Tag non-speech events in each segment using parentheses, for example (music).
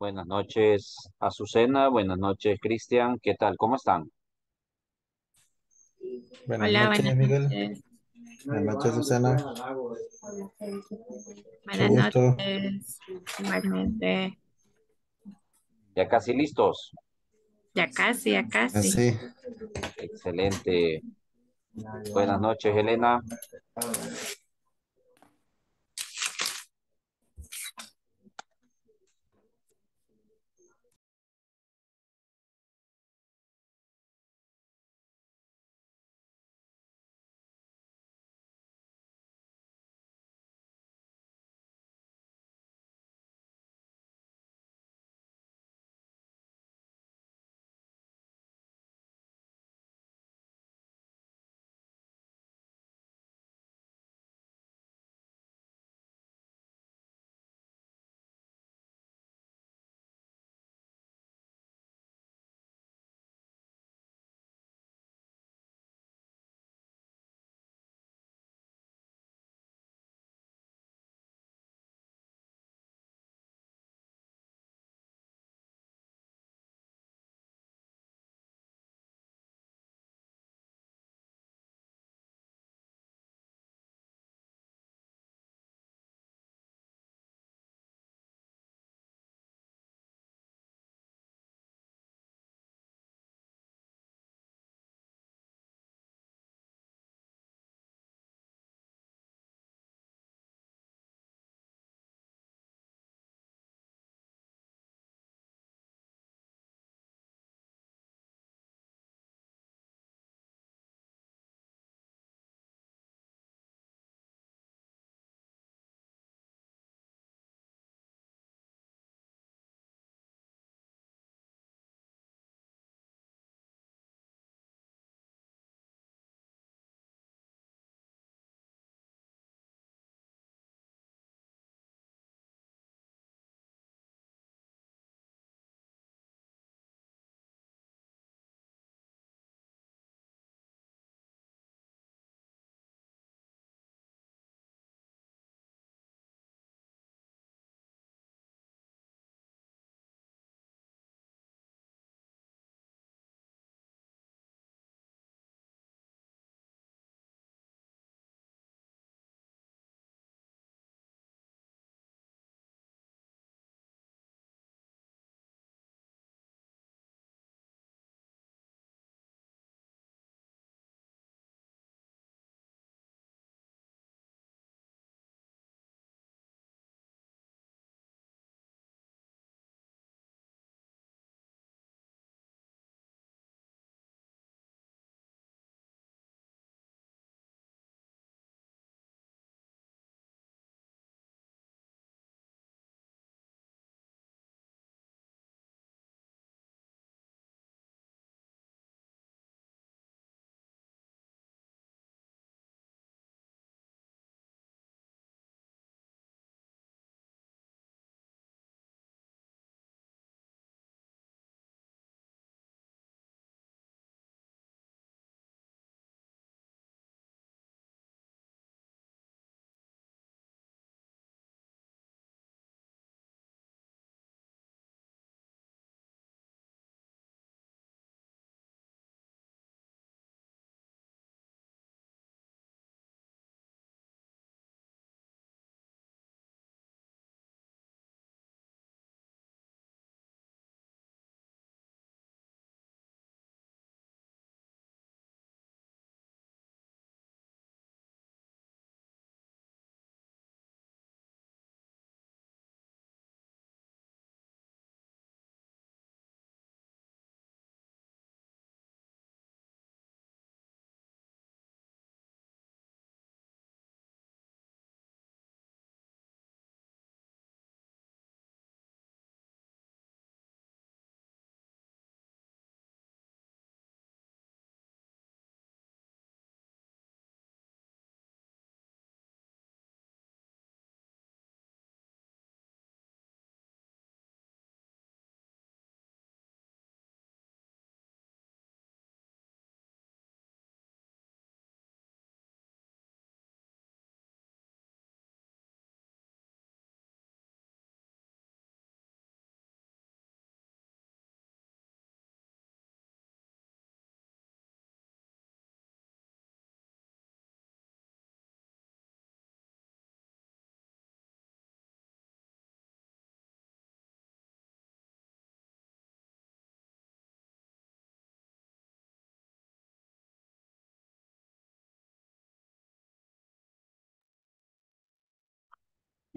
Buenas noches, Azucena. Buenas noches, Cristian. ¿Qué tal? ¿Cómo están? Buenas noches, buenas Miguel. Noches. Buenas noches, Azucena. Buenas noches. Igualmente. ¿Ya casi listos? Ya casi, ya casi. Excelente. Buenas noches, Elena.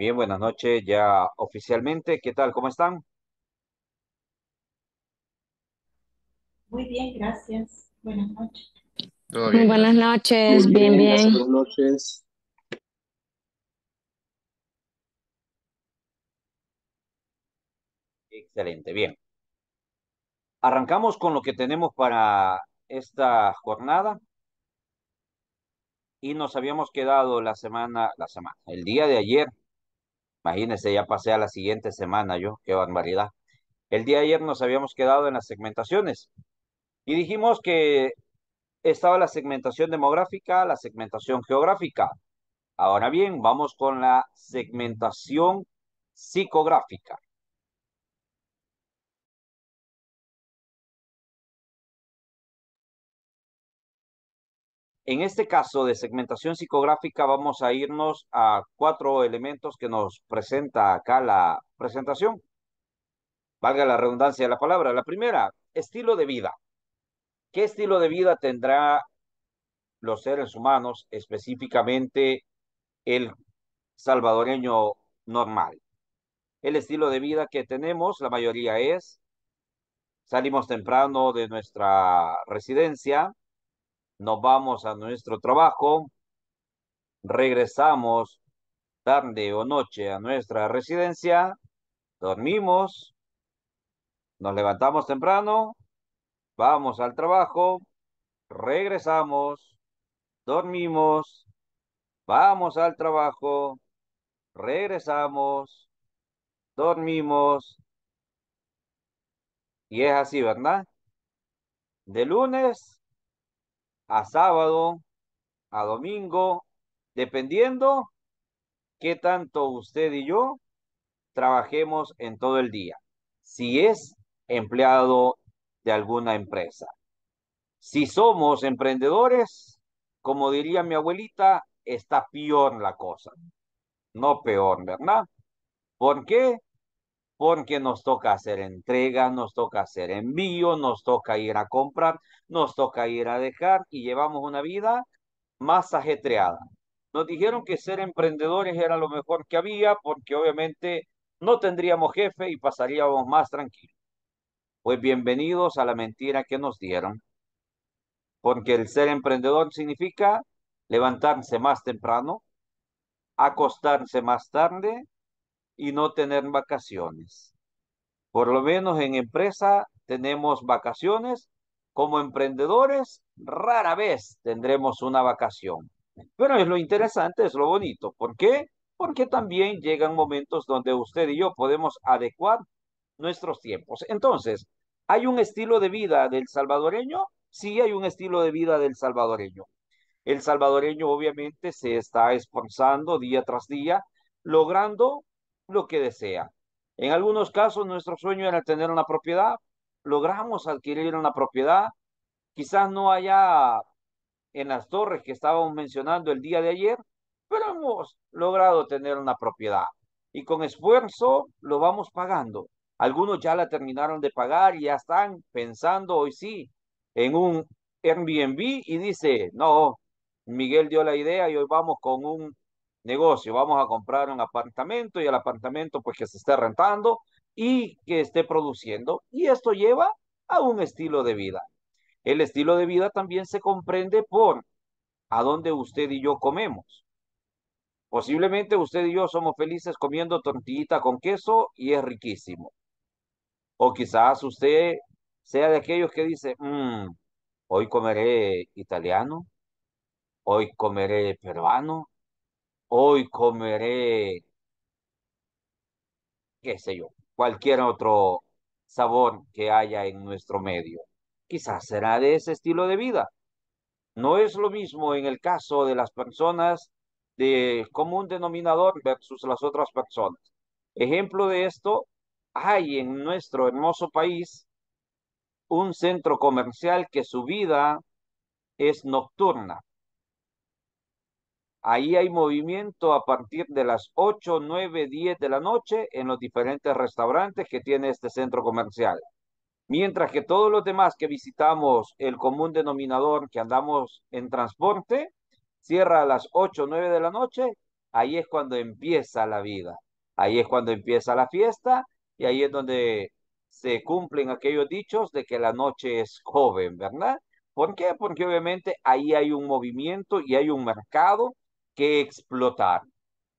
Bien, buenas noches ya oficialmente. ¿Qué tal? ¿Cómo están? Muy bien, gracias. Buenas noches. Muy Buenas noches, bien. bien. Buenas noches. Excelente, bien. Arrancamos con lo que tenemos para esta jornada y nos habíamos quedado la semana, la semana, el día de ayer Imagínense, ya pasé a la siguiente semana yo, qué barbaridad. El día de ayer nos habíamos quedado en las segmentaciones y dijimos que estaba la segmentación demográfica, la segmentación geográfica. Ahora bien, vamos con la segmentación psicográfica. En este caso de segmentación psicográfica vamos a irnos a cuatro elementos que nos presenta acá la presentación. Valga la redundancia de la palabra. La primera, estilo de vida. ¿Qué estilo de vida tendrá los seres humanos, específicamente el salvadoreño normal? El estilo de vida que tenemos, la mayoría es, salimos temprano de nuestra residencia, nos vamos a nuestro trabajo, regresamos tarde o noche a nuestra residencia, dormimos, nos levantamos temprano, vamos al trabajo, regresamos, dormimos, vamos al trabajo, regresamos, dormimos. Y es así, ¿verdad? De lunes a sábado, a domingo, dependiendo qué tanto usted y yo trabajemos en todo el día. Si es empleado de alguna empresa. Si somos emprendedores, como diría mi abuelita, está peor la cosa. No peor, ¿verdad? ¿Por qué? porque nos toca hacer entrega, nos toca hacer envío, nos toca ir a comprar, nos toca ir a dejar y llevamos una vida más ajetreada. Nos dijeron que ser emprendedores era lo mejor que había porque obviamente no tendríamos jefe y pasaríamos más tranquilos. Pues bienvenidos a la mentira que nos dieron, porque el ser emprendedor significa levantarse más temprano, acostarse más tarde y no tener vacaciones. Por lo menos en empresa tenemos vacaciones. Como emprendedores, rara vez tendremos una vacación. Pero es lo interesante, es lo bonito. ¿Por qué? Porque también llegan momentos donde usted y yo podemos adecuar nuestros tiempos. Entonces, ¿hay un estilo de vida del salvadoreño? Sí, hay un estilo de vida del salvadoreño. El salvadoreño obviamente se está esforzando día tras día, logrando lo que desea. En algunos casos nuestro sueño era tener una propiedad, logramos adquirir una propiedad, quizás no allá en las torres que estábamos mencionando el día de ayer, pero hemos logrado tener una propiedad y con esfuerzo lo vamos pagando. Algunos ya la terminaron de pagar y ya están pensando hoy sí en un Airbnb y dice, no, Miguel dio la idea y hoy vamos con un negocio, vamos a comprar un apartamento y el apartamento pues que se esté rentando y que esté produciendo y esto lleva a un estilo de vida. El estilo de vida también se comprende por a dónde usted y yo comemos. Posiblemente usted y yo somos felices comiendo tortillita con queso y es riquísimo. O quizás usted sea de aquellos que dice, mm, hoy comeré italiano, hoy comeré peruano, Hoy comeré, qué sé yo, cualquier otro sabor que haya en nuestro medio. Quizás será de ese estilo de vida. No es lo mismo en el caso de las personas de común denominador versus las otras personas. Ejemplo de esto, hay en nuestro hermoso país un centro comercial que su vida es nocturna, Ahí hay movimiento a partir de las 8, 9, 10 de la noche en los diferentes restaurantes que tiene este centro comercial. Mientras que todos los demás que visitamos el común denominador que andamos en transporte, cierra a las 8, 9 de la noche, ahí es cuando empieza la vida, ahí es cuando empieza la fiesta y ahí es donde se cumplen aquellos dichos de que la noche es joven, ¿verdad? ¿Por qué? Porque obviamente ahí hay un movimiento y hay un mercado explotar.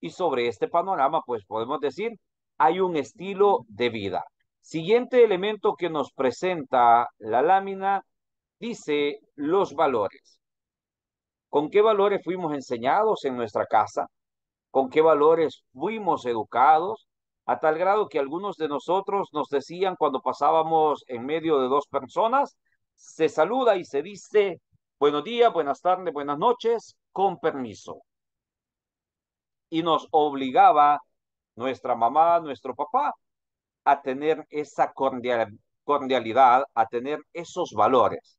Y sobre este panorama, pues podemos decir, hay un estilo de vida. Siguiente elemento que nos presenta la lámina dice los valores. ¿Con qué valores fuimos enseñados en nuestra casa? ¿Con qué valores fuimos educados? A tal grado que algunos de nosotros nos decían cuando pasábamos en medio de dos personas, se saluda y se dice buenos días, buenas tardes, buenas noches, con permiso y nos obligaba nuestra mamá, nuestro papá, a tener esa cordialidad, a tener esos valores.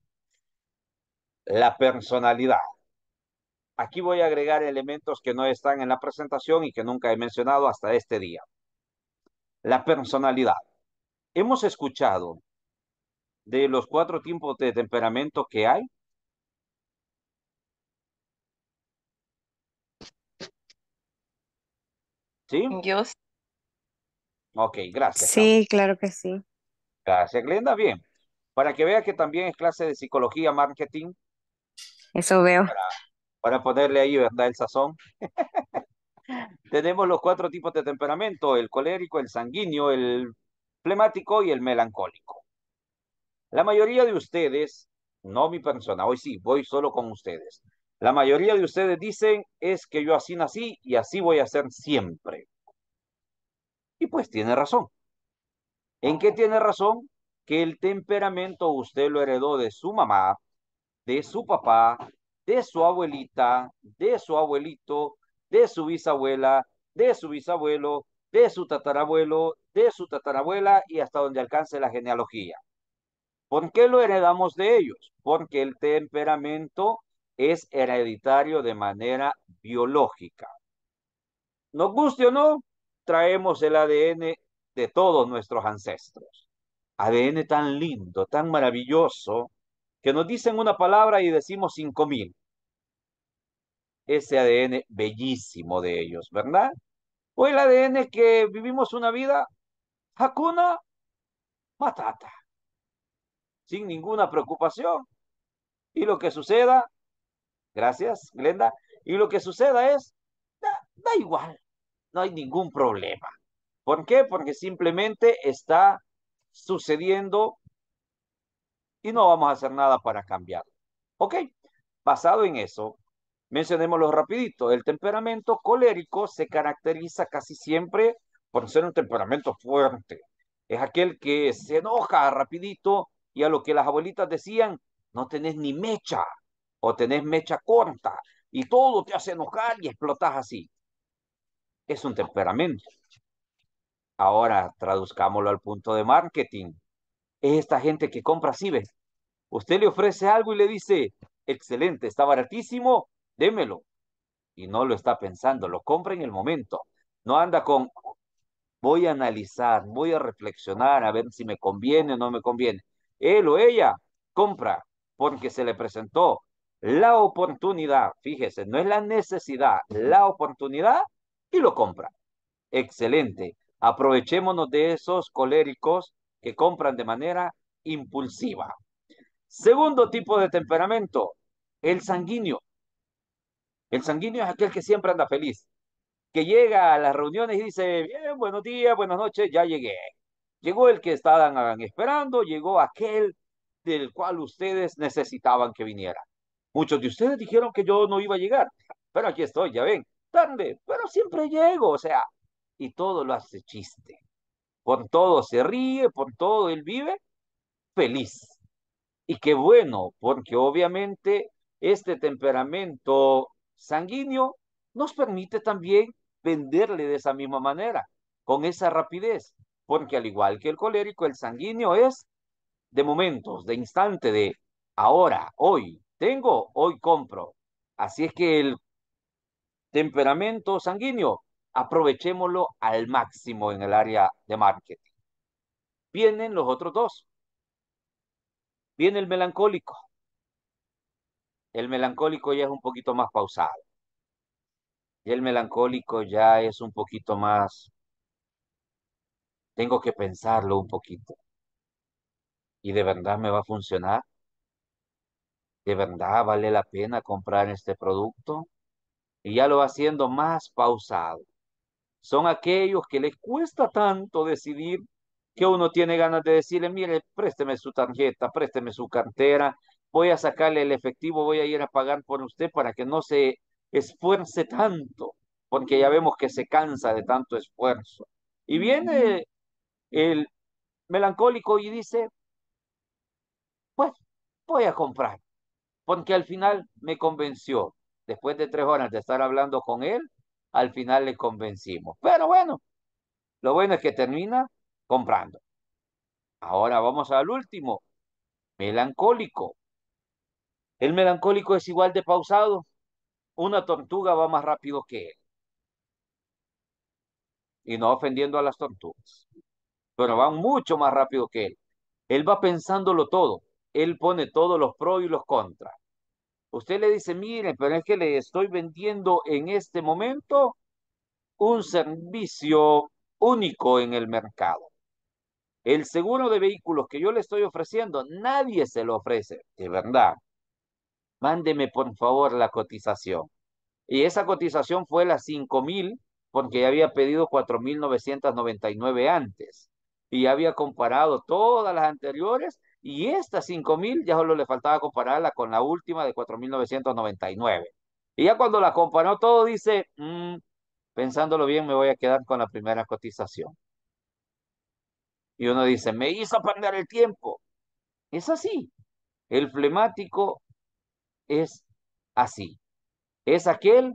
La personalidad. Aquí voy a agregar elementos que no están en la presentación y que nunca he mencionado hasta este día. La personalidad. Hemos escuchado de los cuatro tipos de temperamento que hay, ¿Sí? Yo Ok, gracias. Sí, claro que sí. Gracias, Glenda. Bien. Para que vea que también es clase de psicología, marketing. Eso veo. Para, para ponerle ahí, ¿verdad? El sazón. (laughs) Tenemos los cuatro tipos de temperamento, el colérico, el sanguíneo, el flemático y el melancólico. La mayoría de ustedes, no mi persona, hoy sí, voy solo con ustedes. La mayoría de ustedes dicen es que yo así nací y así voy a ser siempre. Y pues tiene razón. ¿En qué tiene razón? Que el temperamento usted lo heredó de su mamá, de su papá, de su abuelita, de su abuelito, de su bisabuela, de su bisabuelo, de su tatarabuelo, de su tatarabuela y hasta donde alcance la genealogía. ¿Por qué lo heredamos de ellos? Porque el temperamento es hereditario de manera biológica. Nos guste o no, traemos el ADN de todos nuestros ancestros. ADN tan lindo, tan maravilloso, que nos dicen una palabra y decimos cinco mil. Ese ADN bellísimo de ellos, ¿verdad? O el ADN que vivimos una vida Hakuna Matata, sin ninguna preocupación. Y lo que suceda, Gracias, Glenda. Y lo que suceda es, da, igual, no hay ningún problema. ¿Por qué? Porque simplemente está sucediendo y no vamos a hacer nada para cambiarlo. ¿Ok? Basado en eso, mencionémoslo rapidito. El temperamento colérico se caracteriza casi siempre por ser un temperamento fuerte. Es aquel que se enoja rapidito y a lo que las abuelitas decían, no tenés ni mecha o tenés mecha corta y todo te hace enojar y explotas así. Es un temperamento. Ahora traduzcámoslo al punto de marketing. Es esta gente que compra así, ¿ves? Usted le ofrece algo y le dice, excelente, está baratísimo, démelo. Y no lo está pensando, lo compra en el momento. No anda con, voy a analizar, voy a reflexionar, a ver si me conviene o no me conviene. Él o ella compra porque se le presentó, la oportunidad, fíjese, no es la necesidad, la oportunidad y lo compra. Excelente. Aprovechémonos de esos coléricos que compran de manera impulsiva. Segundo tipo de temperamento, el sanguíneo. El sanguíneo es aquel que siempre anda feliz, que llega a las reuniones y dice, bien, buenos días, buenas noches, ya llegué. Llegó el que estaban esperando, llegó aquel del cual ustedes necesitaban que viniera. Muchos de ustedes dijeron que yo no iba a llegar, pero aquí estoy, ya ven, tarde, pero siempre llego, o sea, y todo lo hace chiste. Por todo se ríe, por todo él vive feliz. Y qué bueno, porque obviamente este temperamento sanguíneo nos permite también venderle de esa misma manera, con esa rapidez, porque al igual que el colérico, el sanguíneo es de momentos, de instante, de ahora, hoy, tengo, hoy compro. Así es que el temperamento sanguíneo, aprovechémoslo al máximo en el área de marketing. Vienen los otros dos. Viene el melancólico. El melancólico ya es un poquito más pausado. Y el melancólico ya es un poquito más... Tengo que pensarlo un poquito. ¿Y de verdad me va a funcionar? de verdad vale la pena comprar este producto. Y ya lo va haciendo más pausado. Son aquellos que les cuesta tanto decidir que uno tiene ganas de decirle, mire, présteme su tarjeta, présteme su cartera, voy a sacarle el efectivo, voy a ir a pagar por usted para que no se esfuerce tanto, porque ya vemos que se cansa de tanto esfuerzo. Y viene el melancólico y dice, pues voy a comprar porque al final me convenció. Después de tres horas de estar hablando con él, al final le convencimos. Pero bueno, lo bueno es que termina comprando. Ahora vamos al último, melancólico. El melancólico es igual de pausado. Una tortuga va más rápido que él. Y no ofendiendo a las tortugas. Pero va mucho más rápido que él. Él va pensándolo todo él pone todos los pros y los contras. Usted le dice, mire, pero es que le estoy vendiendo en este momento un servicio único en el mercado. El seguro de vehículos que yo le estoy ofreciendo, nadie se lo ofrece, de verdad. Mándeme por favor la cotización. Y esa cotización fue la 5000 porque ya había pedido 4999 antes y había comparado todas las anteriores y esta 5.000 ya solo le faltaba compararla con la última de 4.999. Y ya cuando la comparó todo, dice, mm, pensándolo bien, me voy a quedar con la primera cotización. Y uno dice, me hizo perder el tiempo. Es así. El flemático es así. Es aquel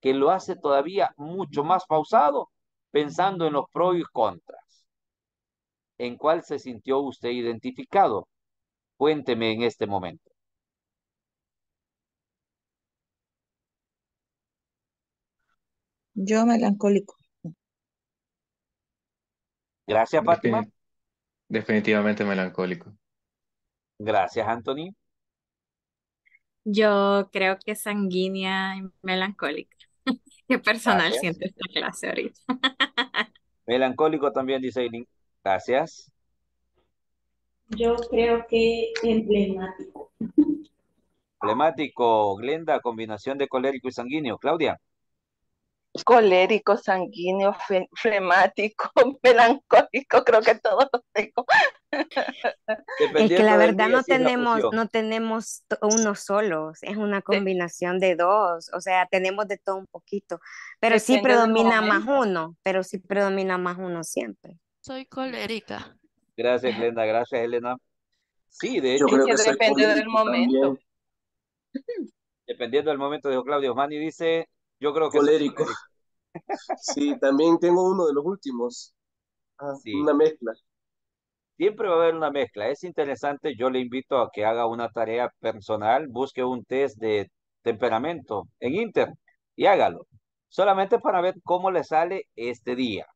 que lo hace todavía mucho más pausado, pensando en los pros y contras en cuál se sintió usted identificado. Cuénteme en este momento. Yo melancólico. Gracias, Fátima. definitivamente melancólico. Gracias, Anthony. Yo creo que sanguínea y melancólica. (laughs) Qué personal siento esta clase ahorita. (laughs) melancólico también, dice Eileen. Gracias. Yo creo que emblemático. Emblemático, Glenda, combinación de colérico y sanguíneo. Claudia. Colérico, sanguíneo, flemático, (laughs) melancólico, creo que todos los tengo. Es que la verdad no tenemos, no tenemos uno solo, es una combinación de dos, o sea, tenemos de todo un poquito, pero pues sí predomina más uno, pero sí predomina más uno siempre. Soy colérica. Gracias, Glenda. Gracias, Elena. Sí, de hecho. Yo que, depende del momento. Dependiendo del momento, dijo Claudio. Manny dice, yo creo que... Colérico. sí, también tengo uno de los últimos. Ah, una mezcla. Siempre va a haber una mezcla. Es interesante, yo le invito a que haga una tarea personal, busque un test de temperamento en Inter y hágalo. Solamente para ver cómo le sale este día.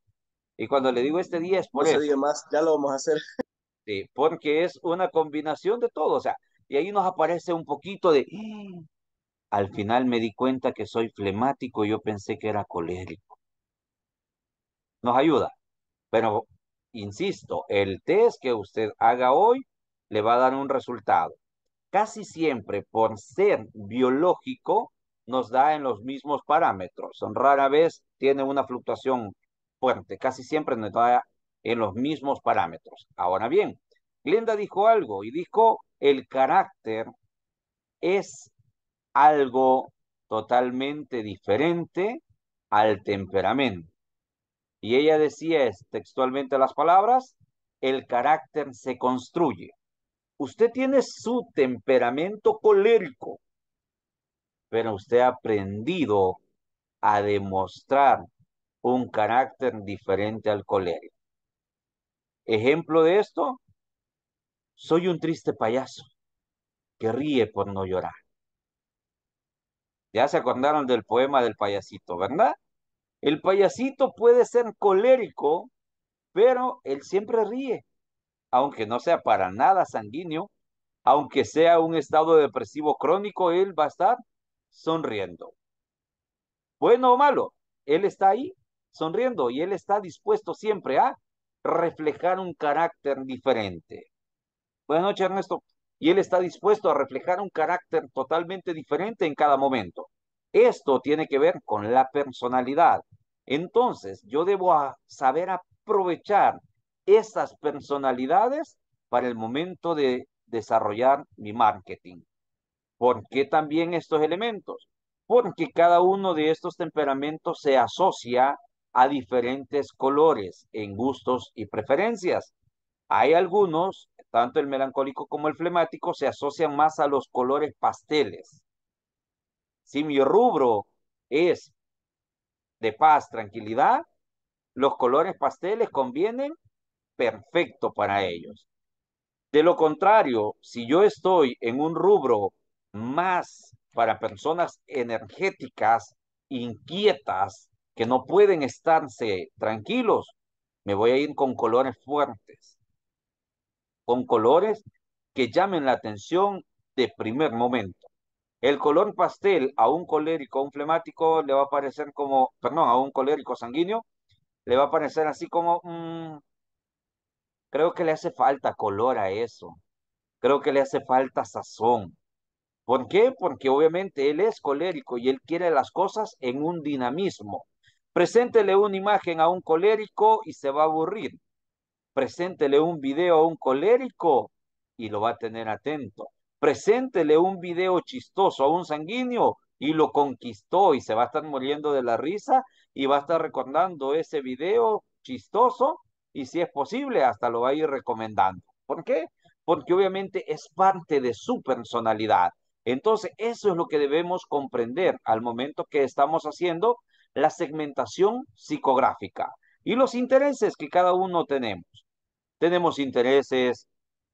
Y cuando le digo este día es por eso. Día más, ya lo vamos a hacer. (laughs) Sí, porque es una combinación de todo, o sea, y ahí nos aparece un poquito de, ah". al final me di cuenta que soy flemático, yo pensé que era colérico. Nos ayuda, pero insisto, el test que usted haga hoy le va a dar un resultado. Casi siempre, por ser biológico, nos da en los mismos parámetros. Rara vez tiene una fluctuación fuerte, casi siempre en los mismos parámetros. Ahora bien, Glenda dijo algo y dijo, el carácter es algo totalmente diferente al temperamento. Y ella decía textualmente las palabras, el carácter se construye. Usted tiene su temperamento colérico, pero usted ha aprendido a demostrar un carácter diferente al colérico. Ejemplo de esto, soy un triste payaso que ríe por no llorar. Ya se acordaron del poema del payasito, ¿verdad? El payasito puede ser colérico, pero él siempre ríe, aunque no sea para nada sanguíneo, aunque sea un estado depresivo crónico, él va a estar sonriendo. Bueno o malo, él está ahí sonriendo y él está dispuesto siempre a reflejar un carácter diferente. Buenas noches, Ernesto. Y él está dispuesto a reflejar un carácter totalmente diferente en cada momento. Esto tiene que ver con la personalidad. Entonces, yo debo saber aprovechar esas personalidades para el momento de desarrollar mi marketing. ¿Por qué también estos elementos? Porque cada uno de estos temperamentos se asocia a diferentes colores en gustos y preferencias. Hay algunos, tanto el melancólico como el flemático, se asocian más a los colores pasteles. Si mi rubro es de paz, tranquilidad, los colores pasteles convienen perfecto para ellos. De lo contrario, si yo estoy en un rubro más para personas energéticas, inquietas, que no pueden estarse tranquilos, me voy a ir con colores fuertes, con colores que llamen la atención de primer momento. El color pastel a un colérico, a un flemático, le va a parecer como, perdón, a un colérico sanguíneo, le va a parecer así como, mm, creo que le hace falta color a eso, creo que le hace falta sazón. ¿Por qué? Porque obviamente él es colérico y él quiere las cosas en un dinamismo. Preséntele una imagen a un colérico y se va a aburrir. Preséntele un video a un colérico y lo va a tener atento. Preséntele un video chistoso a un sanguíneo y lo conquistó y se va a estar muriendo de la risa y va a estar recordando ese video chistoso y si es posible hasta lo va a ir recomendando. ¿Por qué? Porque obviamente es parte de su personalidad. Entonces, eso es lo que debemos comprender al momento que estamos haciendo la segmentación psicográfica y los intereses que cada uno tenemos. Tenemos intereses,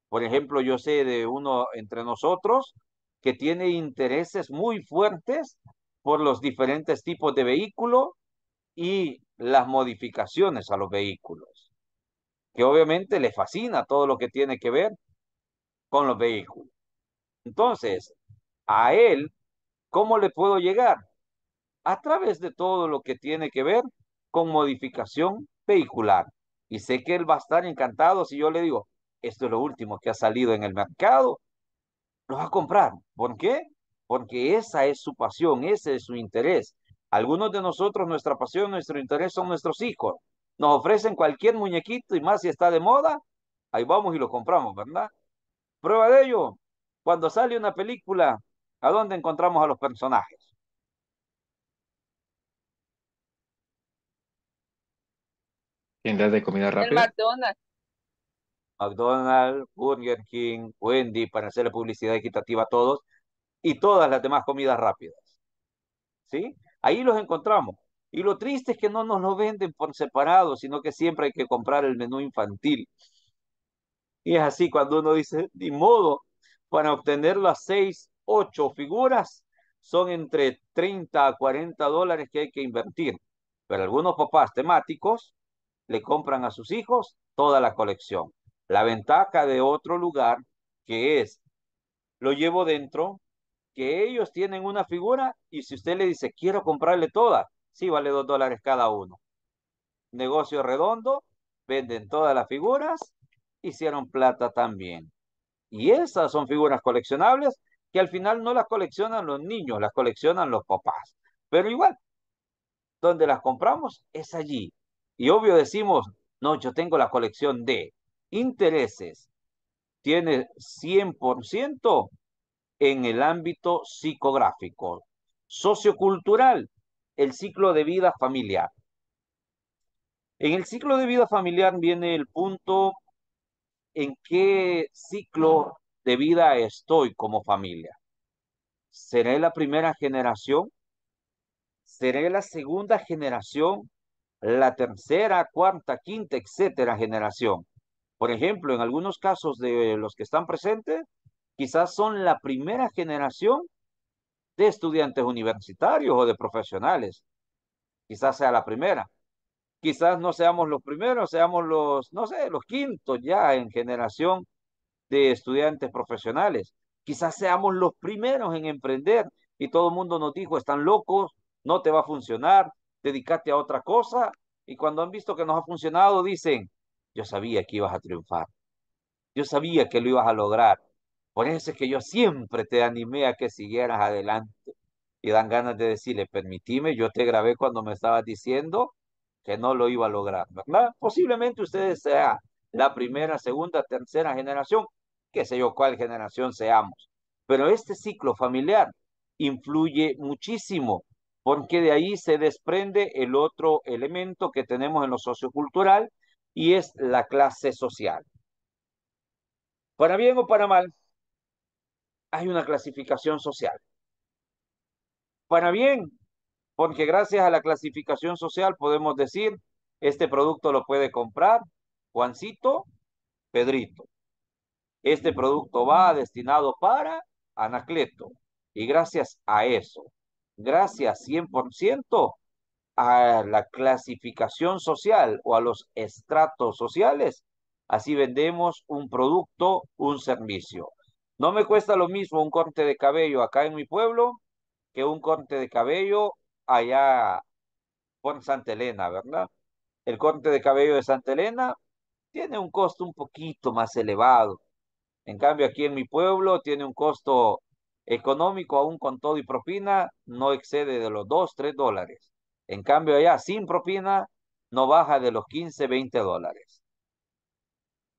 por ejemplo, yo sé de uno entre nosotros que tiene intereses muy fuertes por los diferentes tipos de vehículo y las modificaciones a los vehículos, que obviamente le fascina todo lo que tiene que ver con los vehículos. Entonces, a él, ¿cómo le puedo llegar? a través de todo lo que tiene que ver con modificación vehicular. Y sé que él va a estar encantado si yo le digo, esto es lo último que ha salido en el mercado, lo va a comprar. ¿Por qué? Porque esa es su pasión, ese es su interés. Algunos de nosotros, nuestra pasión, nuestro interés son nuestros hijos. Nos ofrecen cualquier muñequito y más si está de moda, ahí vamos y lo compramos, ¿verdad? Prueba de ello, cuando sale una película, ¿a dónde encontramos a los personajes? Tiendas de comida rápida. McDonald's. McDonald's, Burger King, Wendy, para hacer la publicidad equitativa a todos y todas las demás comidas rápidas. ¿Sí? Ahí los encontramos. Y lo triste es que no nos lo venden por separado, sino que siempre hay que comprar el menú infantil. Y es así cuando uno dice, ni modo, para obtener las seis, ocho figuras son entre 30 a 40 dólares que hay que invertir. Pero algunos papás temáticos le compran a sus hijos toda la colección. La ventaja de otro lugar que es, lo llevo dentro, que ellos tienen una figura y si usted le dice, quiero comprarle toda, sí vale dos dólares cada uno. Negocio redondo, venden todas las figuras, hicieron plata también. Y esas son figuras coleccionables que al final no las coleccionan los niños, las coleccionan los papás. Pero igual, donde las compramos es allí, y obvio decimos, no, yo tengo la colección de intereses. Tiene 100% en el ámbito psicográfico. Sociocultural, el ciclo de vida familiar. En el ciclo de vida familiar viene el punto en qué ciclo de vida estoy como familia. ¿Seré la primera generación? ¿Seré la segunda generación? la tercera, cuarta, quinta, etcétera generación. Por ejemplo, en algunos casos de los que están presentes, quizás son la primera generación de estudiantes universitarios o de profesionales. Quizás sea la primera. Quizás no seamos los primeros, seamos los, no sé, los quintos ya en generación de estudiantes profesionales. Quizás seamos los primeros en emprender y todo el mundo nos dijo, están locos, no te va a funcionar, dedícate a otra cosa. Y cuando han visto que nos ha funcionado, dicen, yo sabía que ibas a triunfar. Yo sabía que lo ibas a lograr. Por eso es que yo siempre te animé a que siguieras adelante. Y dan ganas de decirle, permitime, yo te grabé cuando me estabas diciendo que no lo iba a lograr. Posiblemente ustedes sean la primera, segunda, tercera generación, qué sé yo cuál generación seamos. Pero este ciclo familiar influye muchísimo porque de ahí se desprende el otro elemento que tenemos en lo sociocultural y es la clase social. Para bien o para mal, hay una clasificación social. Para bien, porque gracias a la clasificación social podemos decir, este producto lo puede comprar Juancito, Pedrito. Este producto va destinado para Anacleto. Y gracias a eso, gracias 100% a la clasificación social o a los estratos sociales. Así vendemos un producto, un servicio. No me cuesta lo mismo un corte de cabello acá en mi pueblo que un corte de cabello allá por Santa Elena, ¿verdad? El corte de cabello de Santa Elena tiene un costo un poquito más elevado. En cambio, aquí en mi pueblo tiene un costo económico aún con todo y propina no excede de los 2, 3 dólares. En cambio allá sin propina no baja de los 15, 20 dólares.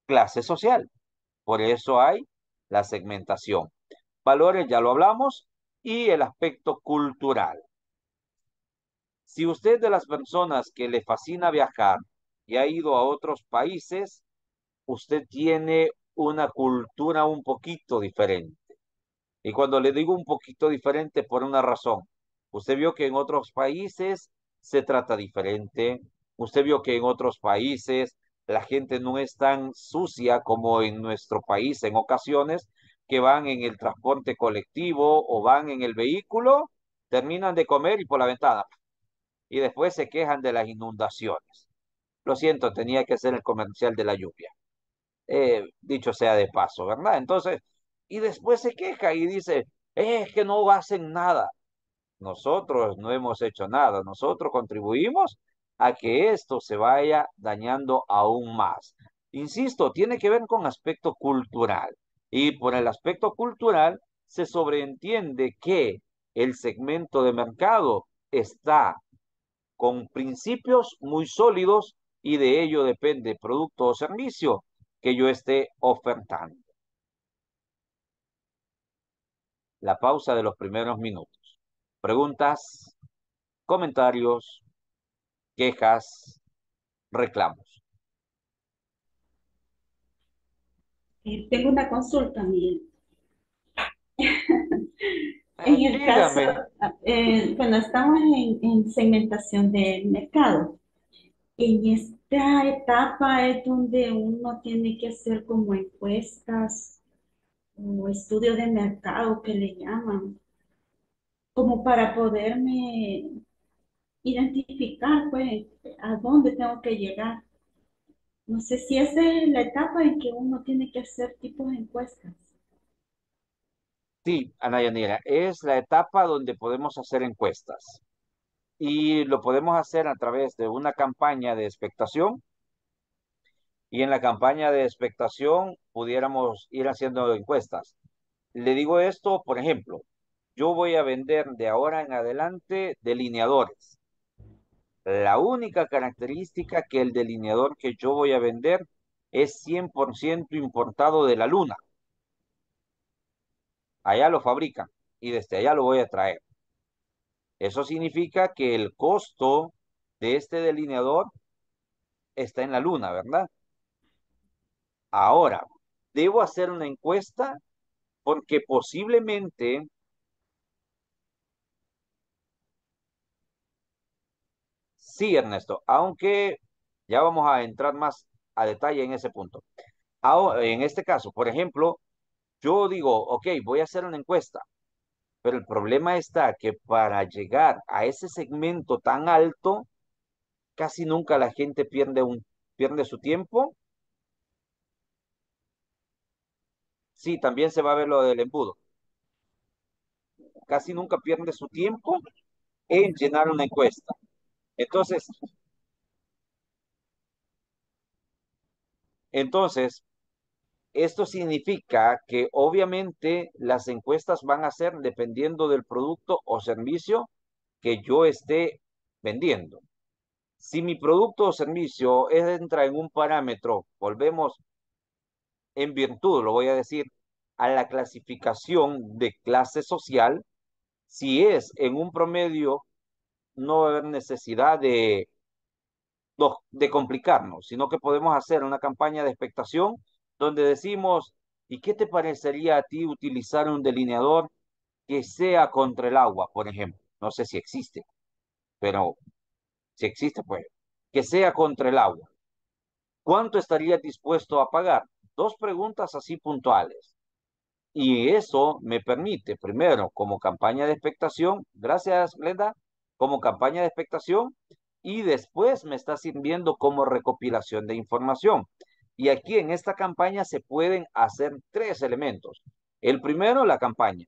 Clase social. Por eso hay la segmentación. Valores, ya lo hablamos, y el aspecto cultural. Si usted de las personas que le fascina viajar y ha ido a otros países, usted tiene una cultura un poquito diferente y cuando le digo un poquito diferente, por una razón. Usted vio que en otros países se trata diferente. Usted vio que en otros países la gente no es tan sucia como en nuestro país en ocasiones, que van en el transporte colectivo o van en el vehículo, terminan de comer y por la ventana. Y después se quejan de las inundaciones. Lo siento, tenía que ser el comercial de la lluvia. Eh, dicho sea de paso, ¿verdad? Entonces, y después se queja y dice, es que no hacen nada. Nosotros no hemos hecho nada, nosotros contribuimos a que esto se vaya dañando aún más. Insisto, tiene que ver con aspecto cultural. Y por el aspecto cultural se sobreentiende que el segmento de mercado está con principios muy sólidos y de ello depende producto o servicio que yo esté ofertando. la pausa de los primeros minutos. Preguntas, comentarios, quejas, reclamos. Eh, tengo una consulta, Miguel. (laughs) en el caso, eh, cuando estamos en, segmentación del mercado, en esta etapa es donde uno tiene que hacer como encuestas estudio de mercado que le llaman, como para poderme identificar, pues, a dónde tengo que llegar. No sé si esa es la etapa en que uno tiene que hacer tipos de encuestas. Sí, Ana Yanira, es la etapa donde podemos hacer encuestas. Y lo podemos hacer a través de una campaña de expectación. Y en la campaña de expectación pudiéramos ir haciendo encuestas. Le digo esto, por ejemplo, yo voy a vender de ahora en adelante delineadores. La única característica que el delineador que yo voy a vender es 100% importado de la luna. Allá lo fabrican y desde allá lo voy a traer. Eso significa que el costo de este delineador está en la luna, ¿verdad? Ahora, debo hacer una encuesta porque posiblemente Sí, Ernesto, aunque ya vamos a entrar más a detalle en ese punto. en este caso, por ejemplo, yo digo, ok, voy a hacer una encuesta, pero el problema está que para llegar a ese segmento tan alto, casi nunca la gente pierde, un, pierde su tiempo Sí, también se va a ver lo del embudo. Casi nunca pierde su tiempo en llenar una encuesta. Entonces, entonces, esto significa que obviamente las encuestas van a ser dependiendo del producto o servicio que yo esté vendiendo. Si mi producto o servicio entra en un parámetro, volvemos en virtud, lo voy a decir, a la clasificación de clase social, si es en un promedio, no va a haber necesidad de, de complicarnos, sino que podemos hacer una campaña de expectación donde decimos, ¿y qué te parecería a ti utilizar un delineador que sea contra el agua, por ejemplo? No sé si existe, pero si existe, pues, que sea contra el agua. ¿Cuánto estarías dispuesto a pagar? dos preguntas así puntuales. Y eso me permite, primero, como campaña de expectación, gracias Glenda, como campaña de expectación, y después me está sirviendo como recopilación de información. Y aquí en esta campaña se pueden hacer tres elementos. El primero, la campaña.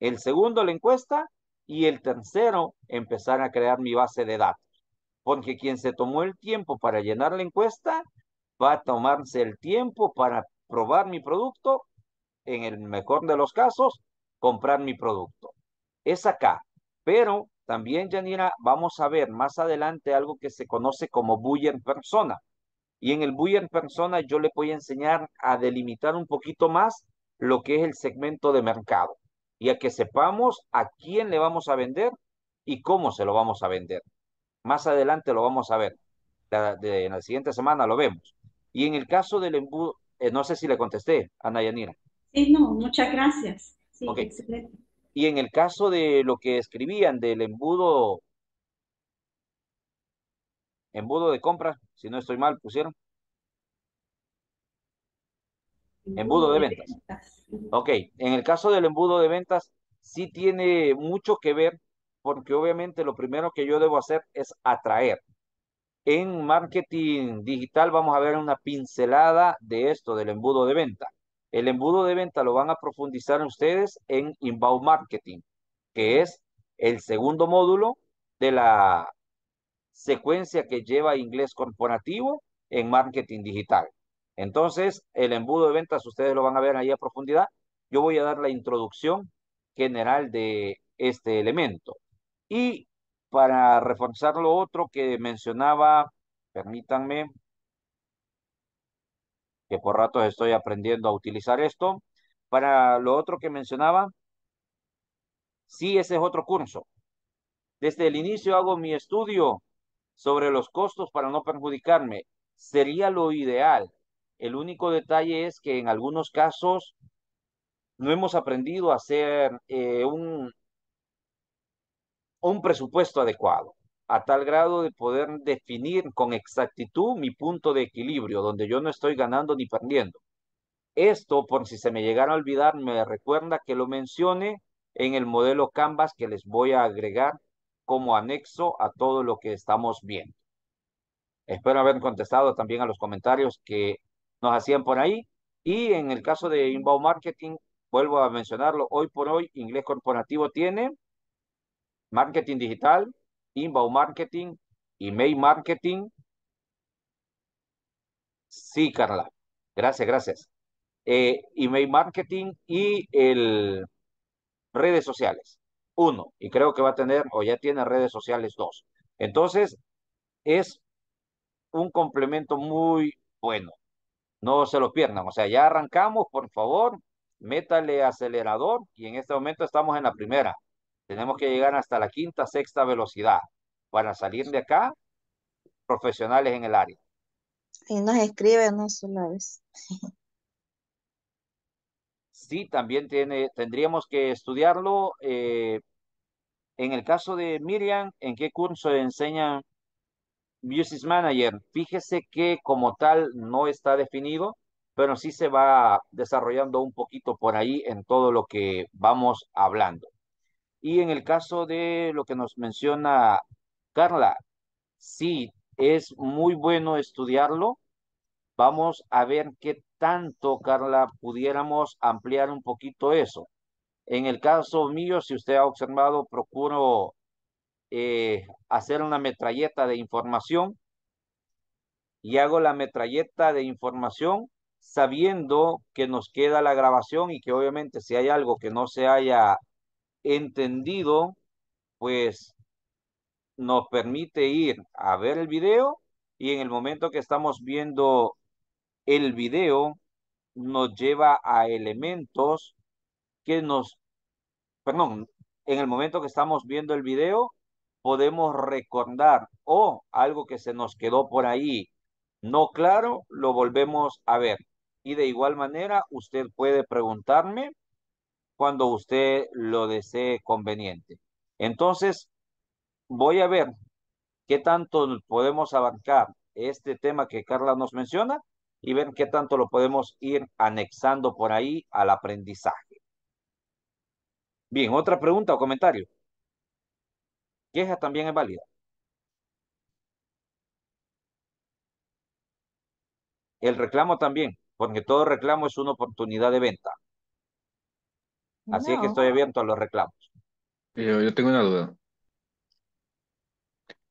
El segundo, la encuesta. Y el tercero, empezar a crear mi base de datos. Porque quien se tomó el tiempo para llenar la encuesta va a tomarse el tiempo para probar mi producto, en el mejor de los casos, comprar mi producto. Es acá, pero también, Yanira, vamos a ver más adelante algo que se conoce como Buyer Persona. Y en el Buyer Persona yo le voy a enseñar a delimitar un poquito más lo que es el segmento de mercado y a que sepamos a quién le vamos a vender y cómo se lo vamos a vender. Más adelante lo vamos a ver. en la siguiente semana lo vemos. Y en el caso del embudo, eh, no sé si le contesté a Nayanira. Sí, no, muchas gracias. Sí, Y en el caso de lo que escribían del embudo, embudo de compra, si no estoy mal, pusieron. Embudo de ventas. Ok, en el caso del embudo de ventas, sí tiene mucho que ver, porque obviamente lo primero que yo debo hacer es atraer. En marketing digital vamos a ver una pincelada de esto, del embudo de venta. El embudo de venta lo van a profundizar ustedes en inbound marketing, que es el segundo módulo de la secuencia que lleva inglés corporativo en marketing digital. Entonces, el embudo de ventas ustedes lo van a ver ahí a profundidad. Yo voy a dar la introducción general de este elemento. Y para reforzar lo otro que mencionaba, permítanme, que por ratos estoy aprendiendo a utilizar esto, para lo otro que mencionaba, sí, ese es otro curso. Desde el inicio hago mi estudio sobre los costos para no perjudicarme. Sería lo ideal. El único detalle es que en algunos casos no hemos aprendido a hacer eh, un, un presupuesto adecuado, a tal grado de poder definir con exactitud mi punto de equilibrio, donde yo no estoy ganando ni perdiendo. Esto, por si se me llegara a olvidar, me recuerda que lo mencione en el modelo Canvas que les voy a agregar como anexo a todo lo que estamos viendo. Espero haber contestado también a los comentarios que nos hacían por ahí. Y en el caso de Inbound Marketing, vuelvo a mencionarlo, hoy por hoy, Inglés Corporativo tiene marketing digital, inbound marketing, email marketing. Sí, Carla. Gracias, gracias. email eh, marketing y el redes sociales. Uno. Y creo que va a tener o ya tiene redes sociales dos. Entonces, es un complemento muy bueno. No se lo pierdan. O sea, ya arrancamos, por favor, métale acelerador y en este momento estamos en la primera. Tenemos que llegar hasta la quinta, sexta velocidad para salir de acá profesionales en el área. Y nos escriben una sola vez. Sí, también tiene, tendríamos que estudiarlo. Eh, en el caso de Miriam, ¿en qué curso enseñan Music Manager? Fíjese que como tal no está definido, pero sí se va desarrollando un poquito por ahí en todo lo que vamos hablando. Y en el caso de lo que nos menciona Carla, sí, es muy bueno estudiarlo. Vamos a ver qué tanto, Carla, pudiéramos ampliar un poquito eso. En el caso mío, si usted ha observado, procuro eh, hacer una metralleta de información y hago la metralleta de información sabiendo que nos queda la grabación y que obviamente si hay algo que no se haya entendido, pues nos permite ir a ver el video y en el momento que estamos viendo el video nos lleva a elementos que nos, perdón, en el momento que estamos viendo el video podemos recordar o algo que se nos quedó por ahí no claro, lo volvemos a ver. Y de igual manera, usted puede preguntarme cuando usted lo desee conveniente. Entonces, voy a ver qué tanto podemos abarcar este tema que Carla nos menciona y ver qué tanto lo podemos ir anexando por ahí al aprendizaje. Bien, otra pregunta o comentario. Queja también es válida. El reclamo también, porque todo reclamo es una oportunidad de venta. Así que estoy abierto a los reclamos. Yo, yo tengo una duda.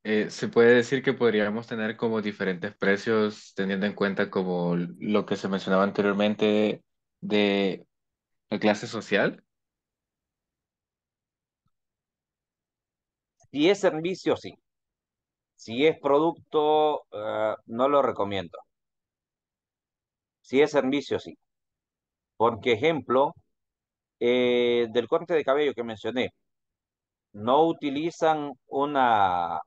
Eh, ¿Se puede decir que podríamos tener como diferentes precios teniendo en cuenta como lo que se mencionaba anteriormente de la clase social? Si es servicio, sí. Si es producto, eh, no lo recomiendo. Si es servicio, sí. Porque ejemplo, eh, del corte de cabello que mencioné, no utilizan una,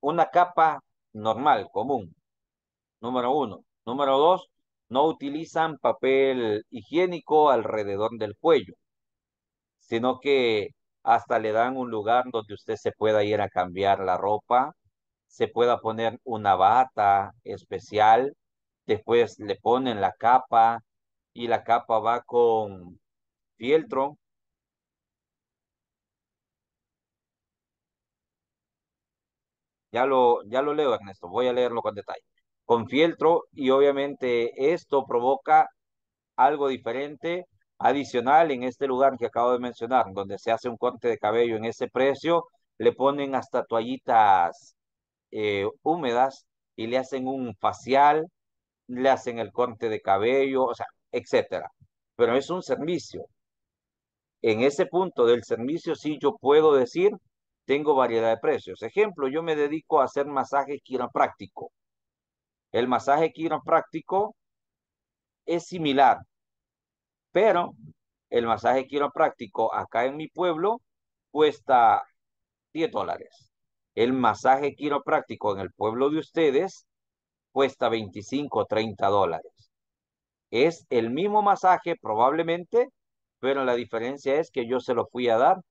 una capa normal, común, número uno. Número dos, no utilizan papel higiénico alrededor del cuello, sino que hasta le dan un lugar donde usted se pueda ir a cambiar la ropa, se pueda poner una bata especial, después le ponen la capa, y la capa va con fieltro. Ya lo, ya lo leo, Ernesto. Voy a leerlo con detalle. Con fieltro y obviamente esto provoca algo diferente adicional en este lugar que acabo de mencionar, donde se hace un corte de cabello en ese precio, le ponen hasta toallitas eh, húmedas y le hacen un facial, le hacen el corte de cabello, o sea, etcétera. Pero es un servicio. En ese punto del servicio sí yo puedo decir, tengo variedad de precios. Ejemplo, yo me dedico a hacer masaje quiropráctico. El masaje quiropráctico es similar, pero el masaje quiropráctico acá en mi pueblo cuesta 10 dólares. El masaje quiropráctico en el pueblo de ustedes cuesta 25 o 30 dólares. Es el mismo masaje probablemente, pero la diferencia es que yo se lo fui a dar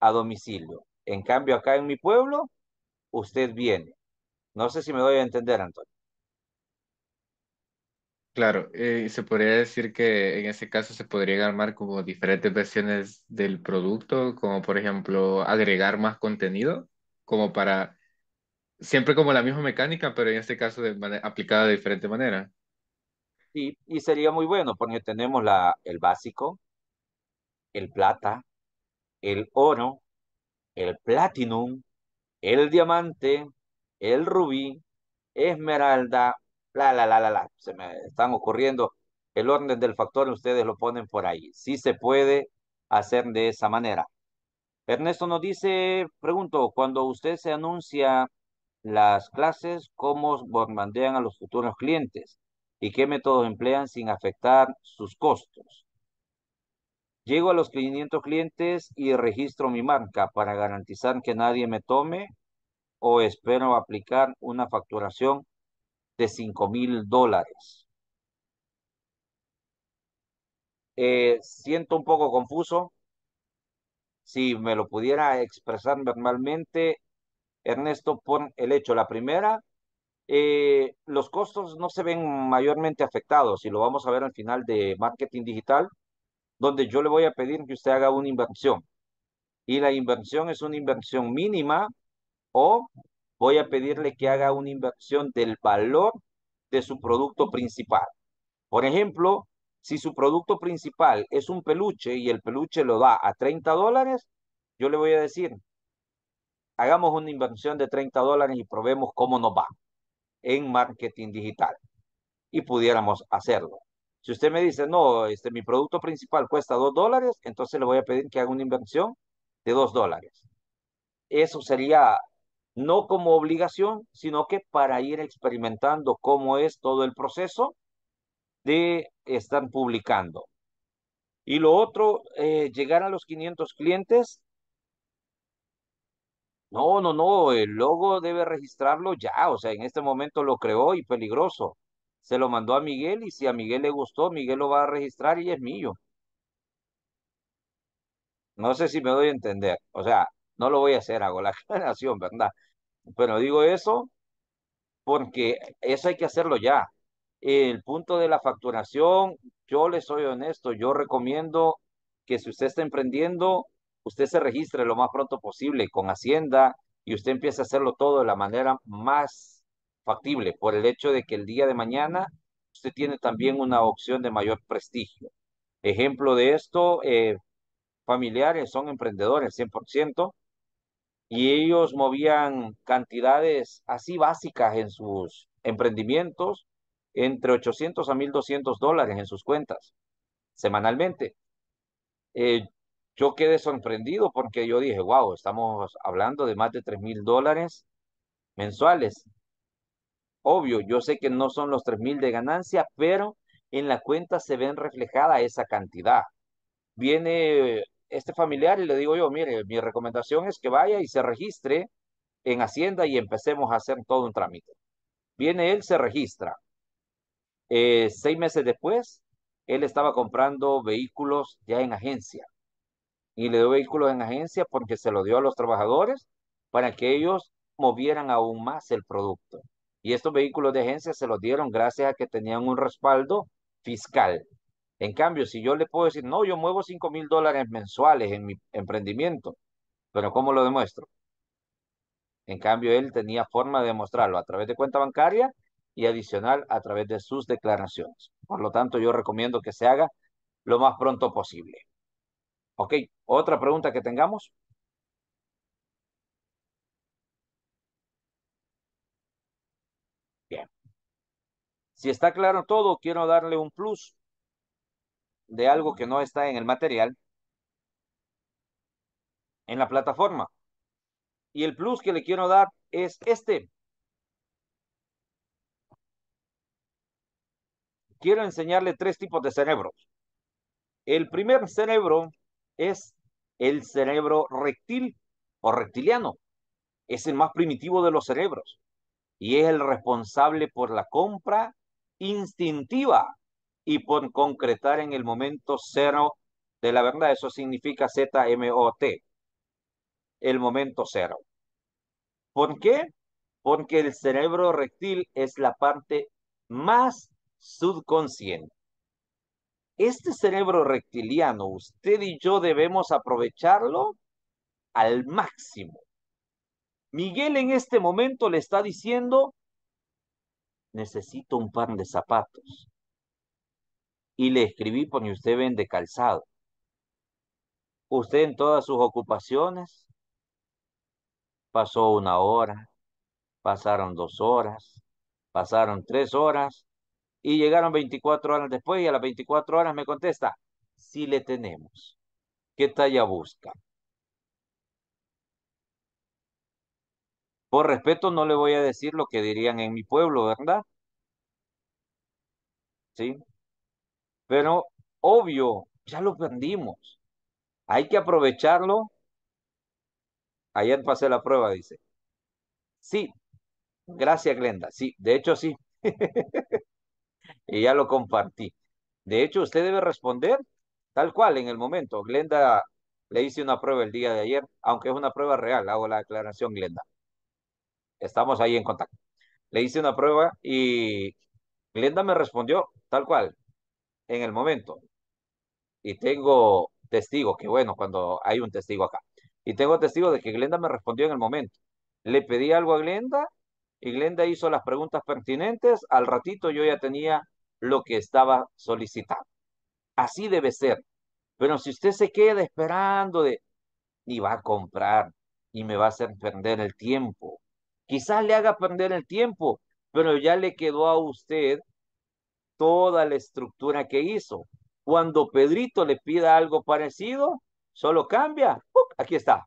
a domicilio. En cambio, acá en mi pueblo, usted viene. No sé si me doy a entender, Antonio. Claro, eh, se podría decir que en ese caso se podría armar como diferentes versiones del producto, como por ejemplo agregar más contenido, como para siempre como la misma mecánica, pero en este caso aplicada de diferente manera y sería muy bueno porque tenemos la, el básico, el plata, el oro, el platinum, el diamante, el rubí, esmeralda, la, la, la, la, la. Se me están ocurriendo el orden del factor, ustedes lo ponen por ahí. Sí se puede hacer de esa manera. Ernesto nos dice, pregunto, cuando usted se anuncia las clases, ¿cómo mandean a los futuros clientes? y qué métodos emplean sin afectar sus costos. Llego a los 500 clientes y registro mi marca para garantizar que nadie me tome o espero aplicar una facturación de 5 mil dólares. Eh, siento un poco confuso. Si me lo pudiera expresar normalmente, Ernesto, por el hecho, la primera, eh, los costos no se ven mayormente afectados y lo vamos a ver al final de marketing digital, donde yo le voy a pedir que usted haga una inversión. Y la inversión es una inversión mínima o voy a pedirle que haga una inversión del valor de su producto principal. Por ejemplo, si su producto principal es un peluche y el peluche lo da a 30 dólares, yo le voy a decir, hagamos una inversión de 30 dólares y probemos cómo nos va en marketing digital y pudiéramos hacerlo. Si usted me dice, no, este, mi producto principal cuesta dos dólares, entonces le voy a pedir que haga una inversión de dos dólares. Eso sería no como obligación, sino que para ir experimentando cómo es todo el proceso de estar publicando. Y lo otro, eh, llegar a los 500 clientes no, no, no, el logo debe registrarlo ya, o sea, en este momento lo creó y peligroso. Se lo mandó a Miguel y si a Miguel le gustó, Miguel lo va a registrar y es mío. No sé si me doy a entender, o sea, no lo voy a hacer, hago la aclaración, (laughs) ¿verdad? Pero digo eso porque eso hay que hacerlo ya. El punto de la facturación, yo le soy honesto, yo recomiendo que si usted está emprendiendo, usted se registre lo más pronto posible con Hacienda y usted empieza a hacerlo todo de la manera más factible por el hecho de que el día de mañana usted tiene también una opción de mayor prestigio. Ejemplo de esto, eh, familiares son emprendedores 100% y ellos movían cantidades así básicas en sus emprendimientos entre 800 a 1200 dólares en sus cuentas semanalmente. Eh, yo quedé sorprendido porque yo dije, wow, estamos hablando de más de 3 mil dólares mensuales. Obvio, yo sé que no son los 3 mil de ganancia, pero en la cuenta se ven reflejada esa cantidad. Viene este familiar y le digo yo, mire, mi recomendación es que vaya y se registre en Hacienda y empecemos a hacer todo un trámite. Viene él, se registra. Eh, seis meses después, él estaba comprando vehículos ya en agencia y le dio vehículos en agencia porque se lo dio a los trabajadores para que ellos movieran aún más el producto. Y estos vehículos de agencia se los dieron gracias a que tenían un respaldo fiscal. En cambio, si yo le puedo decir, no, yo muevo 5 mil dólares mensuales en mi emprendimiento, pero ¿cómo lo demuestro? En cambio, él tenía forma de demostrarlo a través de cuenta bancaria y adicional a través de sus declaraciones. Por lo tanto, yo recomiendo que se haga lo más pronto posible. Ok, otra pregunta que tengamos. Bien. Si está claro todo, quiero darle un plus de algo que no está en el material, en la plataforma. Y el plus que le quiero dar es este. Quiero enseñarle tres tipos de cerebros. El primer cerebro es el cerebro rectil o reptiliano. Es el más primitivo de los cerebros y es el responsable por la compra instintiva y por concretar en el momento cero de la verdad. Eso significa ZMOT, el momento cero. ¿Por qué? Porque el cerebro rectil es la parte más subconsciente este cerebro reptiliano, usted y yo debemos aprovecharlo al máximo. Miguel en este momento le está diciendo, necesito un par de zapatos. Y le escribí, porque usted vende calzado. Usted en todas sus ocupaciones pasó una hora, pasaron dos horas, pasaron tres horas y llegaron 24 horas después y a las 24 horas me contesta, si le tenemos. ¿Qué talla busca? Por respeto no le voy a decir lo que dirían en mi pueblo, ¿verdad? ¿Sí? Pero obvio, ya lo vendimos. Hay que aprovecharlo. Ayer pasé la prueba, dice. Sí, gracias Glenda. Sí, de hecho sí. (laughs) y ya lo compartí. De hecho, usted debe responder tal cual en el momento. Glenda le hice una prueba el día de ayer, aunque es una prueba real, hago la aclaración, Glenda. Estamos ahí en contacto. Le hice una prueba y Glenda me respondió tal cual, en el momento. Y tengo testigo, que bueno, cuando hay un testigo acá. Y tengo testigo de que Glenda me respondió en el momento. Le pedí algo a Glenda y Glenda hizo las preguntas pertinentes. Al ratito yo ya tenía lo que estaba solicitando. Así debe ser. Pero si usted se queda esperando de, y va a comprar y me va a hacer perder el tiempo. Quizás le haga perder el tiempo, pero ya le quedó a usted toda la estructura que hizo. Cuando Pedrito le pida algo parecido, solo cambia. Aquí está.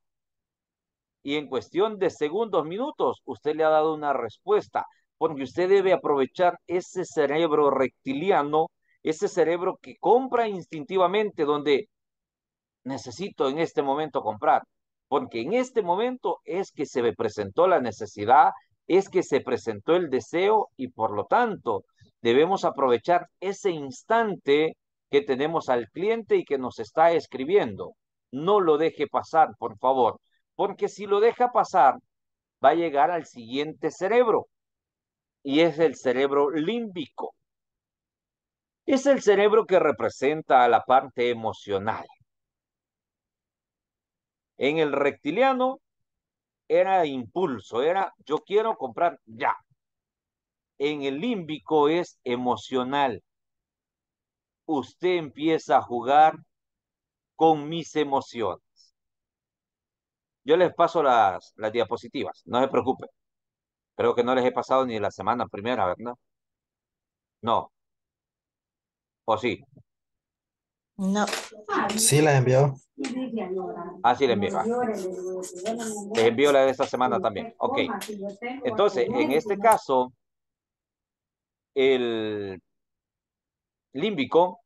Y en cuestión de segundos, minutos, usted le ha dado una respuesta porque usted debe aprovechar ese cerebro reptiliano, ese cerebro que compra instintivamente donde necesito en este momento comprar, porque en este momento es que se me presentó la necesidad, es que se presentó el deseo y por lo tanto debemos aprovechar ese instante que tenemos al cliente y que nos está escribiendo. No lo deje pasar, por favor, porque si lo deja pasar, va a llegar al siguiente cerebro, y es el cerebro límbico. Es el cerebro que representa a la parte emocional. En el reptiliano era impulso, era yo quiero comprar ya. En el límbico es emocional. Usted empieza a jugar con mis emociones. Yo les paso las, las diapositivas, no se preocupen. Creo que no les he pasado ni la semana primera, ¿verdad? No. ¿O sí? No. Sí, la envió. Ah, sí, la envió. Les envió la de esta semana también. Ok. Entonces, en este caso, el límbico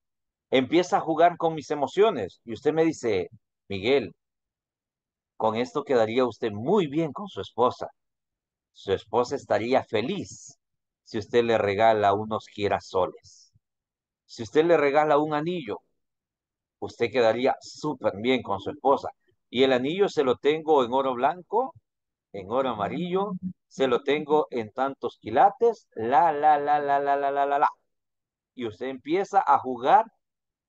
empieza a jugar con mis emociones. Y usted me dice, Miguel, con esto quedaría usted muy bien con su esposa su esposa estaría feliz si usted le regala unos girasoles. Si usted le regala un anillo, usted quedaría súper bien con su esposa. Y el anillo se lo tengo en oro blanco, en oro amarillo, se lo tengo en tantos quilates, la, la, la, la, la, la, la, la, la. Y usted empieza a jugar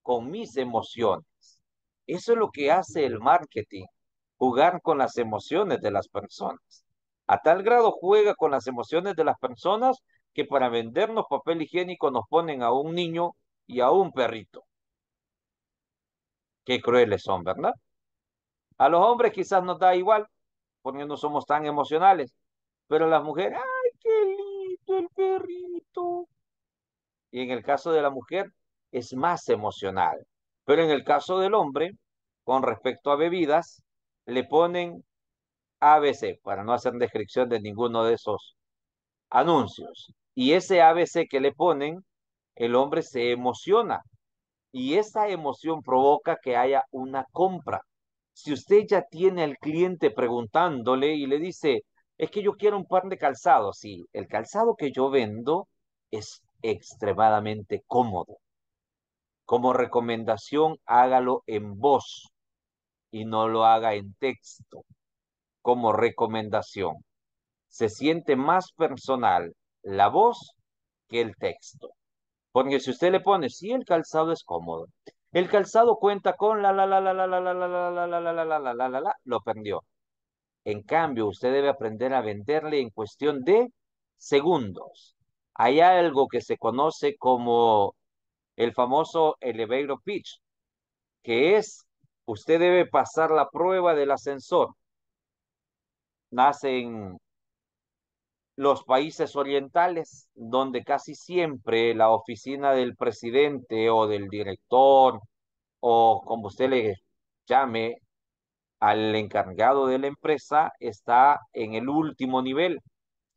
con mis emociones. Eso es lo que hace el marketing, jugar con las emociones de las personas. A tal grado juega con las emociones de las personas que para vendernos papel higiénico nos ponen a un niño y a un perrito. Qué crueles son, ¿verdad? A los hombres quizás nos da igual, porque no somos tan emocionales, pero a las mujeres, ¡ay, qué lindo el perrito! Y en el caso de la mujer es más emocional, pero en el caso del hombre, con respecto a bebidas, le ponen ABC, para no hacer descripción de ninguno de esos anuncios. Y ese ABC que le ponen, el hombre se emociona. Y esa emoción provoca que haya una compra. Si usted ya tiene al cliente preguntándole y le dice, es que yo quiero un par de calzado sí, el calzado que yo vendo es extremadamente cómodo. Como recomendación, hágalo en voz y no lo haga en texto como recomendación. Se siente más personal la voz que el texto. Porque si usted le pone, si el calzado es cómodo. El calzado cuenta con la la la la la la la la la la la la la la la la la lo perdió. En cambio, usted debe aprender a venderle en cuestión de segundos. Hay algo que se conoce como el famoso elevator pitch, que es usted debe pasar la prueba del ascensor nacen los países orientales, donde casi siempre la oficina del presidente o del director o como usted le llame al encargado de la empresa está en el último nivel.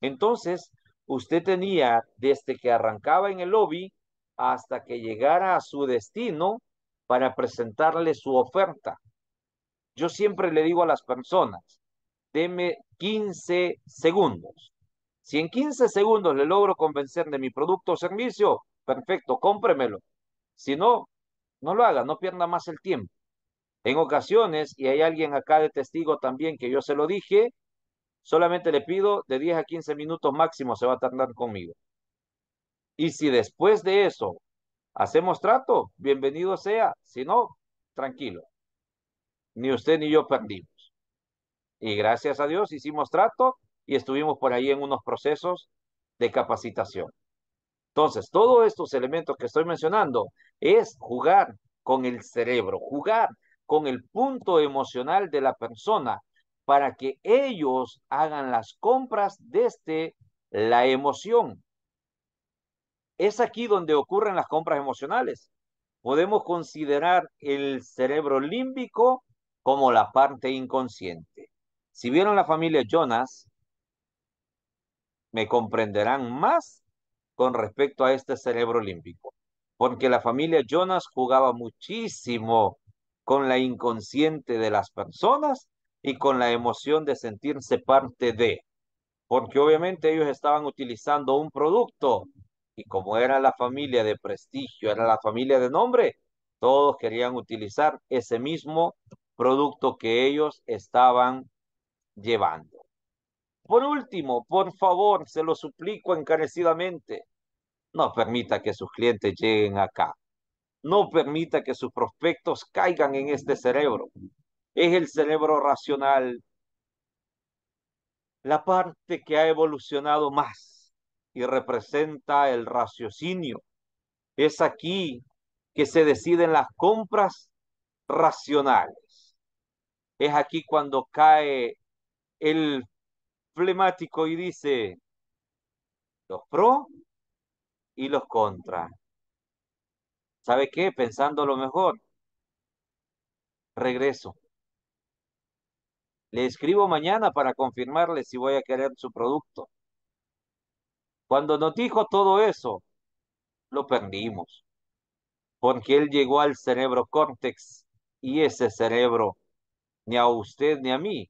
Entonces, usted tenía desde que arrancaba en el lobby hasta que llegara a su destino para presentarle su oferta. Yo siempre le digo a las personas, Deme 15 segundos. Si en 15 segundos le logro convencer de mi producto o servicio, perfecto, cómpremelo. Si no, no lo haga, no pierda más el tiempo. En ocasiones, y hay alguien acá de testigo también que yo se lo dije, solamente le pido de 10 a 15 minutos máximo se va a tardar conmigo. Y si después de eso hacemos trato, bienvenido sea. Si no, tranquilo. Ni usted ni yo perdimos. Y gracias a Dios hicimos trato y estuvimos por ahí en unos procesos de capacitación. Entonces, todos estos elementos que estoy mencionando es jugar con el cerebro, jugar con el punto emocional de la persona para que ellos hagan las compras desde la emoción. Es aquí donde ocurren las compras emocionales. Podemos considerar el cerebro límbico como la parte inconsciente. Si vieron la familia Jonas, me comprenderán más con respecto a este cerebro olímpico, porque la familia Jonas jugaba muchísimo con la inconsciente de las personas y con la emoción de sentirse parte de, porque obviamente ellos estaban utilizando un producto y como era la familia de prestigio, era la familia de nombre, todos querían utilizar ese mismo producto que ellos estaban llevando. Por último, por favor, se lo suplico encarecidamente, no permita que sus clientes lleguen acá. No permita que sus prospectos caigan en este cerebro. Es el cerebro racional la parte que ha evolucionado más y representa el raciocinio. Es aquí que se deciden las compras racionales. Es aquí cuando cae el flemático y dice los pro y los contra. ¿Sabe qué? Pensando lo mejor, regreso. Le escribo mañana para confirmarle si voy a querer su producto. Cuando nos dijo todo eso, lo perdimos, porque él llegó al cerebro córtex y ese cerebro, ni a usted ni a mí,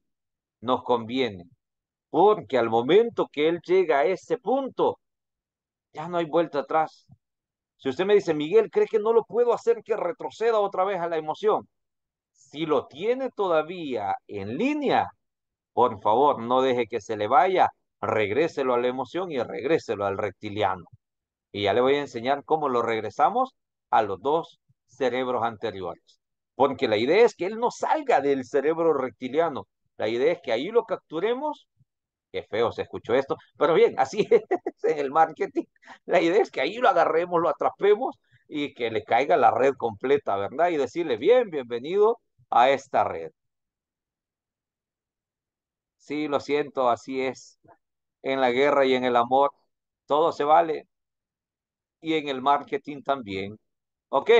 nos conviene. Porque al momento que él llega a ese punto, ya no hay vuelta atrás. Si usted me dice, Miguel, ¿cree que no lo puedo hacer que retroceda otra vez a la emoción? Si lo tiene todavía en línea, por favor, no deje que se le vaya, regréselo a la emoción y regréselo al reptiliano. Y ya le voy a enseñar cómo lo regresamos a los dos cerebros anteriores. Porque la idea es que él no salga del cerebro reptiliano, la idea es que ahí lo capturemos. Qué feo se escuchó esto, pero bien, así (laughs) es en el marketing. La idea es que ahí lo agarremos, lo atrapemos y que le caiga la red completa, ¿verdad? Y decirle, bien, bienvenido a esta red. Sí, lo siento, así es. En la guerra y en el amor, todo se vale. Y en el marketing también. Ok,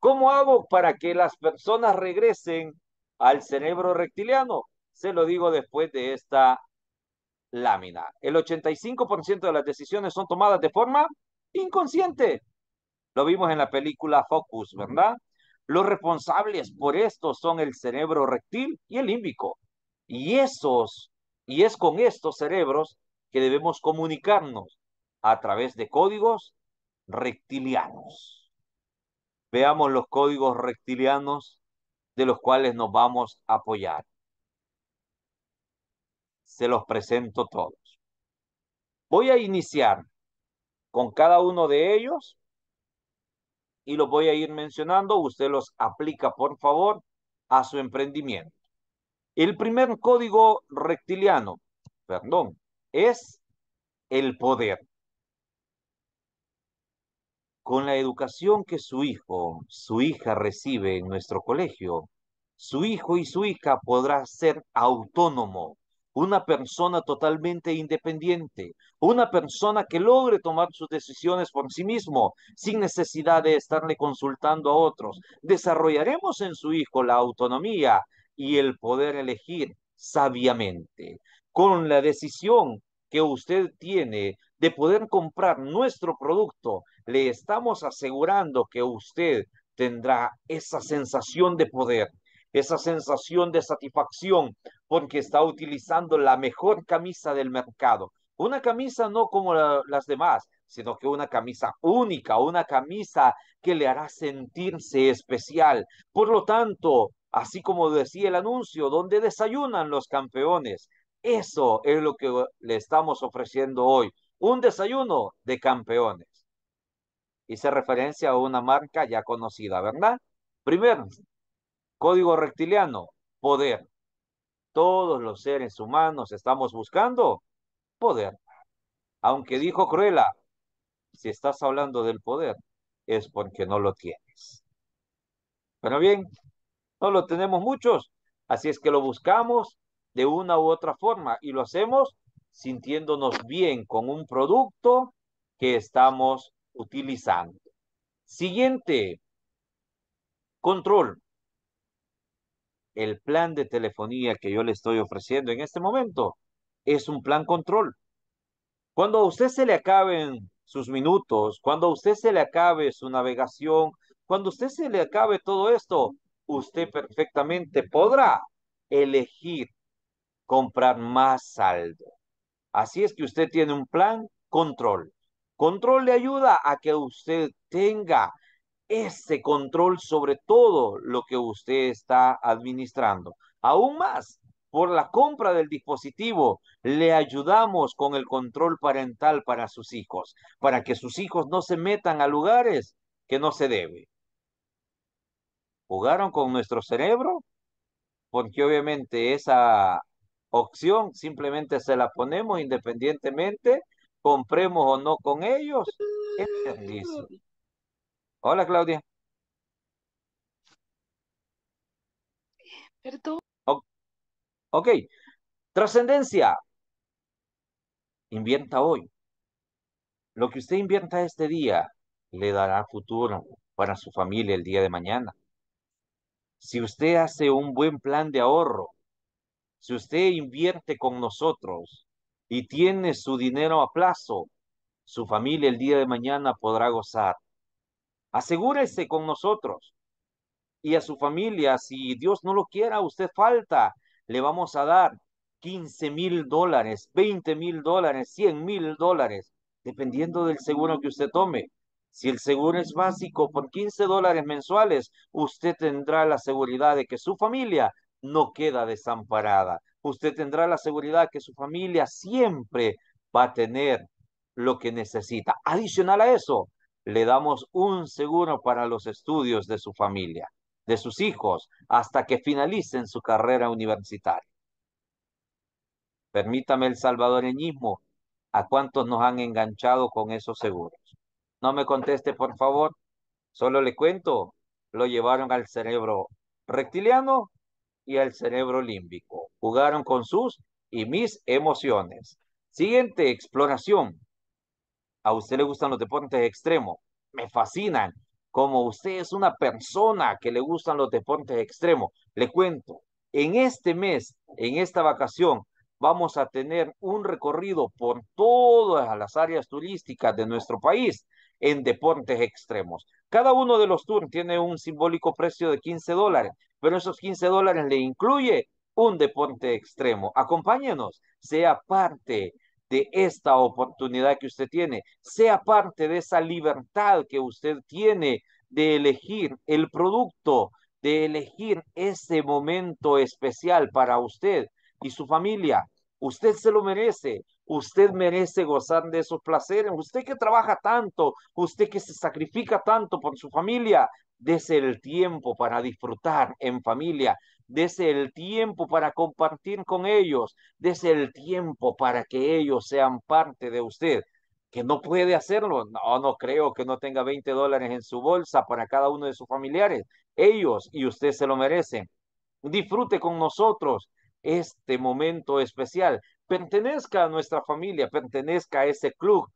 ¿cómo hago para que las personas regresen al cerebro reptiliano? Se lo digo después de esta lámina. El 85% de las decisiones son tomadas de forma inconsciente. Lo vimos en la película Focus, ¿verdad? Los responsables por esto son el cerebro rectil y el límbico. Y esos, y es con estos cerebros que debemos comunicarnos a través de códigos rectilianos. Veamos los códigos rectilianos de los cuales nos vamos a apoyar se los presento todos. Voy a iniciar con cada uno de ellos y los voy a ir mencionando. Usted los aplica, por favor, a su emprendimiento. El primer código rectiliano, perdón, es el poder. Con la educación que su hijo, su hija recibe en nuestro colegio, su hijo y su hija podrá ser autónomo, una persona totalmente independiente, una persona que logre tomar sus decisiones por sí mismo, sin necesidad de estarle consultando a otros. Desarrollaremos en su hijo la autonomía y el poder elegir sabiamente, con la decisión que usted tiene de poder comprar nuestro producto, le estamos asegurando que usted tendrá esa sensación de poder, esa sensación de satisfacción porque está utilizando la mejor camisa del mercado. Una camisa no como las demás, sino que una camisa única, una camisa que le hará sentirse especial. Por lo tanto, así como decía el anuncio, donde desayunan los campeones, eso es lo que le estamos ofreciendo hoy, un desayuno de campeones. Hice referencia a una marca ya conocida, ¿verdad? Primero, Código rectiliano, poder. Todos los seres humanos estamos buscando poder. Aunque dijo Cruella, si estás hablando del poder, es porque no lo tienes. Pero bien, no lo tenemos muchos, así es que lo buscamos de una u otra forma y lo hacemos sintiéndonos bien con un producto que estamos utilizando. Siguiente, control el plan de telefonía que yo le estoy ofreciendo en este momento es un plan control. Cuando a usted se le acaben sus minutos, cuando a usted se le acabe su navegación, cuando a usted se le acabe todo esto, usted perfectamente podrá elegir comprar más saldo. Así es que usted tiene un plan control. Control le ayuda a que usted tenga ese control sobre todo lo que usted está administrando. Aún más, por la compra del dispositivo, le ayudamos con el control parental para sus hijos, para que sus hijos no se metan a lugares que no se debe. Jugaron con nuestro cerebro, porque obviamente esa opción simplemente se la ponemos independientemente, compremos o no con ellos, es Hola, Claudia. Perdón. ok. Trascendencia. Invierta hoy. Lo que usted invierta este día le dará futuro para su familia el día de mañana. Si usted hace un buen plan de ahorro, si usted invierte con nosotros y tiene su dinero a plazo, su familia el día de mañana podrá gozar Asegúrese con nosotros y a su familia. Si Dios no lo quiera, usted falta. Le vamos a dar 15 mil dólares, 20 mil dólares, 100 mil dólares, dependiendo del seguro que usted tome. Si el seguro es básico por 15 dólares mensuales, usted tendrá la seguridad de que su familia no queda desamparada. Usted tendrá la seguridad que su familia siempre va a tener lo que necesita. Adicional a eso, le damos un seguro para los estudios de su familia, de sus hijos, hasta que finalicen su carrera universitaria. Permítame el salvadoreñismo, ¿a cuántos nos han enganchado con esos seguros? No me conteste, por favor, solo le cuento, lo llevaron al cerebro reptiliano y al cerebro límbico. Jugaron con sus y mis emociones. Siguiente exploración a usted le gustan los deportes extremos, me fascinan. Como usted es una persona que le gustan los deportes extremos, le cuento, en este mes, en esta vacación, vamos a tener un recorrido por todas las áreas turísticas de nuestro país en deportes extremos. Cada uno de los tours tiene un simbólico precio de 15 dólares, pero esos 15 dólares le incluye un deporte extremo. Acompáñenos, sea parte de esta oportunidad que usted tiene. Sea parte de esa libertad que usted tiene de elegir el producto, de elegir ese momento especial para usted y su familia. Usted se lo merece. Usted merece gozar de esos placeres. Usted que trabaja tanto, usted que se sacrifica tanto por su familia, dese el tiempo para disfrutar en familia. Dese el tiempo para compartir con ellos. desde el tiempo para que ellos sean parte de usted. Que no puede hacerlo. No, no creo que no tenga 20 dólares en su bolsa para cada uno de sus familiares. Ellos y usted se lo merecen. Disfrute con nosotros este momento especial. Pertenezca a nuestra familia, pertenezca a ese club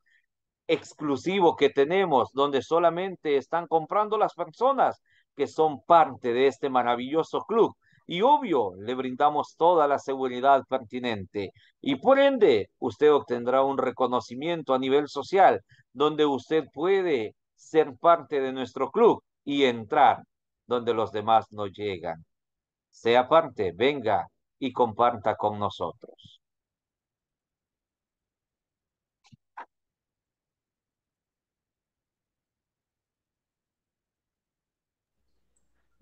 exclusivo que tenemos, donde solamente están comprando las personas que son parte de este maravilloso club y obvio le brindamos toda la seguridad pertinente y por ende usted obtendrá un reconocimiento a nivel social donde usted puede ser parte de nuestro club y entrar donde los demás no llegan. Sea parte, venga y comparta con nosotros.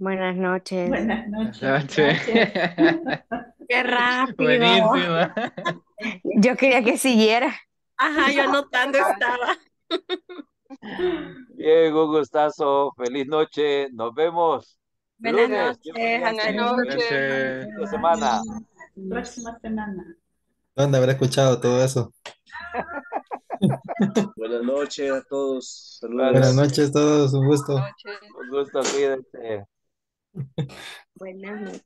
Buenas noches. Buenas noches. (laughs) Qué rápido. Buenísimo. Yo quería que siguiera. Ajá, yo anotando estaba. Bien, un gustazo. Feliz noche. Nos vemos. Buenas noches. Buenas noches. Buenas semana. Próxima semana. ¿Dónde habrá escuchado todo eso? Buenas noches a todos. Buenas noches a todos. Un gusto. Un gusto, Buenas noches.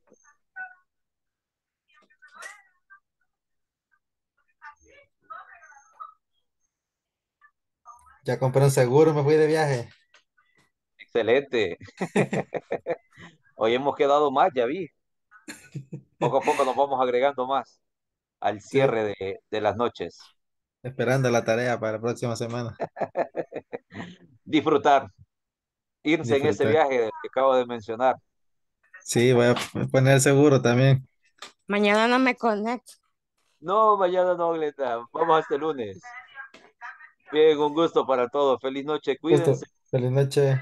Ya compré un seguro, me fui de viaje. Excelente. (laughs) Hoy hemos quedado más, ya vi. Poco a poco nos vamos agregando más al cierre de, las noches. Esperando la tarea para la próxima semana. (laughs) Disfrutar. Irse en ese viaje que acabo de mencionar. Sí, voy a poner seguro también. Mañana no me conecto. No, mañana no, Glenda. Vamos hasta el lunes. Bien, un gusto para todos. Feliz noche, cuídense. Feliz noche.